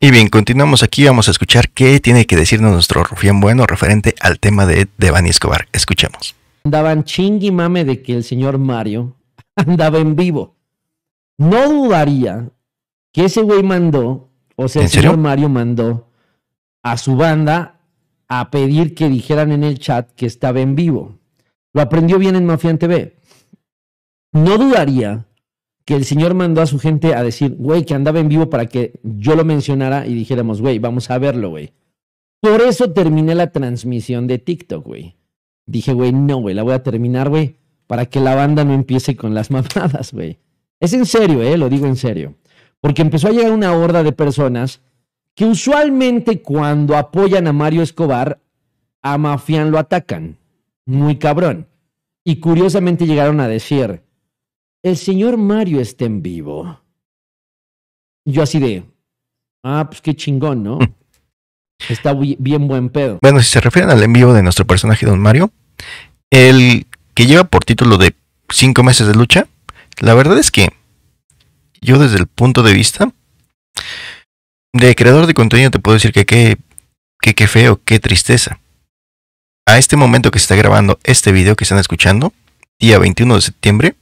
Y bien, continuamos aquí, vamos a escuchar qué tiene que decirnos nuestro rufián bueno referente al tema de Devani Escobar. Escuchemos. Andaban y mame de que el señor Mario andaba en vivo. No dudaría que ese güey mandó, o sea, el señor Mario mandó a su banda a pedir que dijeran en el chat que estaba en vivo. Lo aprendió bien en Mafia TV. No dudaría que el Señor mandó a su gente a decir, güey, que andaba en vivo para que yo lo mencionara y dijéramos, güey, vamos a verlo, güey. Por eso terminé la transmisión de TikTok, güey. Dije, güey, no, güey, la voy a terminar, güey, para que la banda no empiece con las mamadas, güey. Es en serio, eh, lo digo en serio. Porque empezó a llegar una horda de personas que usualmente cuando apoyan a Mario Escobar, a Mafián lo atacan. Muy cabrón. Y curiosamente llegaron a decir, el señor Mario está en vivo. Yo así de, ah, pues qué chingón, ¿no? Mm. Está bien buen pedo. Bueno, si se refieren al en vivo de nuestro personaje Don Mario, el que lleva por título de cinco meses de lucha, la verdad es que yo desde el punto de vista de creador de contenido te puedo decir que qué que, feo, qué tristeza. A este momento que se está grabando este video que están escuchando, día 21 de septiembre,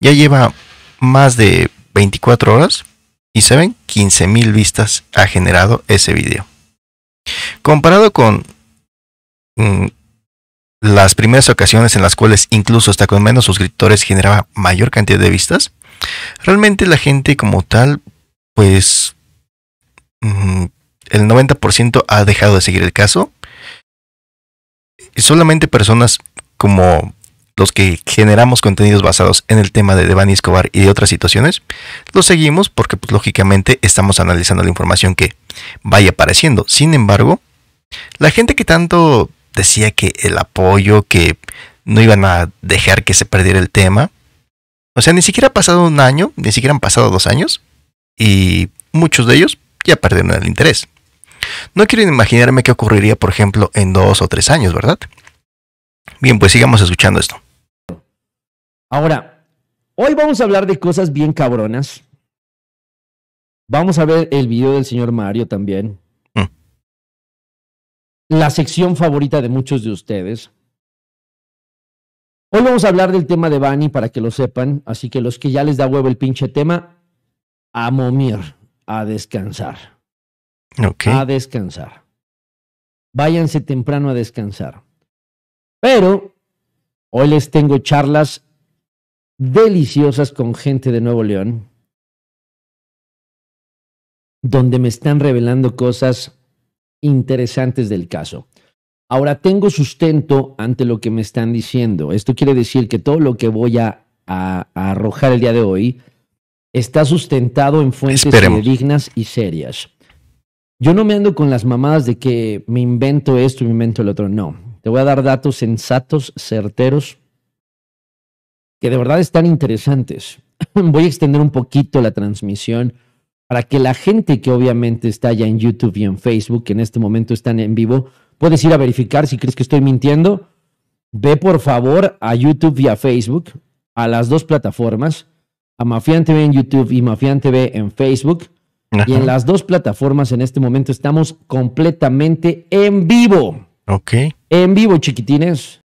ya lleva más de 24 horas y se saben, 15.000 vistas ha generado ese video. Comparado con mm, las primeras ocasiones en las cuales incluso hasta con menos suscriptores generaba mayor cantidad de vistas, realmente la gente como tal, pues mm, el 90% ha dejado de seguir el caso. Solamente personas como los que generamos contenidos basados en el tema de Devani Escobar y de otras situaciones, los seguimos porque pues, lógicamente estamos analizando la información que vaya apareciendo. Sin embargo, la gente que tanto decía que el apoyo, que no iban a dejar que se perdiera el tema, o sea, ni siquiera ha pasado un año, ni siquiera han pasado dos años, y muchos de ellos ya perdieron el interés. No quiero imaginarme qué ocurriría, por ejemplo, en dos o tres años, ¿verdad? Bien, pues sigamos escuchando esto. Ahora, hoy vamos a hablar de cosas bien cabronas. Vamos a ver el video del señor Mario también. Mm. La sección favorita de muchos de ustedes. Hoy vamos a hablar del tema de Bani para que lo sepan. Así que los que ya les da huevo el pinche tema, a momir, a descansar. A descansar. Váyanse temprano a descansar. Pero hoy les tengo charlas deliciosas con gente de Nuevo León, donde me están revelando cosas interesantes del caso. Ahora tengo sustento ante lo que me están diciendo. Esto quiere decir que todo lo que voy a, arrojar el día de hoy está sustentado en fuentes dignas y serias. Yo no me ando con las mamadas de que me invento esto y me invento el otro. No, te voy a dar datos sensatos, certeros, que de verdad están interesantes. Voy a extender un poquito la transmisión para que la gente que obviamente está ya en YouTube y en Facebook, que en este momento están en vivo, puedes ir a verificar si crees que estoy mintiendo. Ve por favor a YouTube y a Facebook, a las dos plataformas, a Mafián TV en YouTube y Mafián TV en Facebook. Y en las dos plataformas en este momento estamos completamente en vivo. Ok en vivo, chiquitines.